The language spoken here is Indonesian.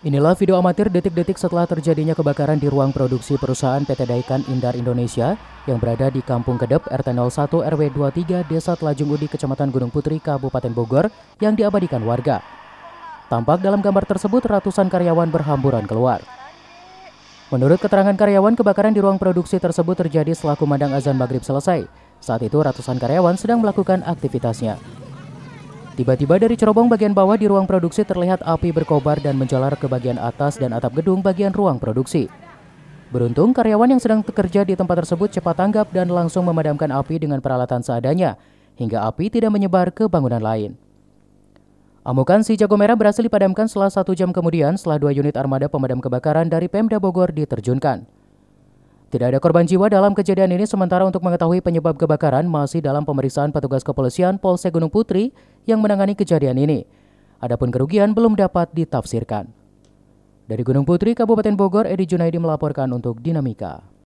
Inilah video amatir detik-detik setelah terjadinya kebakaran di ruang produksi perusahaan PT Daikan Indar Indonesia yang berada di Kampung Kedep RT 01 RW 23 Desa Telajung Udi Kecamatan Gunung Putri Kabupaten Bogor yang diabadikan warga. Tampak dalam gambar tersebut ratusan karyawan berhamburan keluar. Menurut keterangan karyawan, kebakaran di ruang produksi tersebut terjadi setelah kumandang azan maghrib selesai. Saat itu ratusan karyawan sedang melakukan aktivitasnya. Tiba-tiba dari cerobong bagian bawah di ruang produksi terlihat api berkobar dan menjalar ke bagian atas dan atap gedung bagian ruang produksi. Beruntung, karyawan yang sedang bekerja di tempat tersebut cepat tanggap dan langsung memadamkan api dengan peralatan seadanya, hingga api tidak menyebar ke bangunan lain. Amukan si jago merah berhasil dipadamkan setelah satu jam kemudian setelah dua unit armada pemadam kebakaran dari Pemda Bogor diterjunkan. Tidak ada korban jiwa dalam kejadian ini sementara untuk mengetahui penyebab kebakaran masih dalam pemeriksaan petugas kepolisian Polsek Gunung Putri yang menangani kejadian ini. Adapun kerugian belum dapat ditafsirkan. Dari Gunung Putri, Kabupaten Bogor, Edi Junaidi melaporkan untuk Dinamika.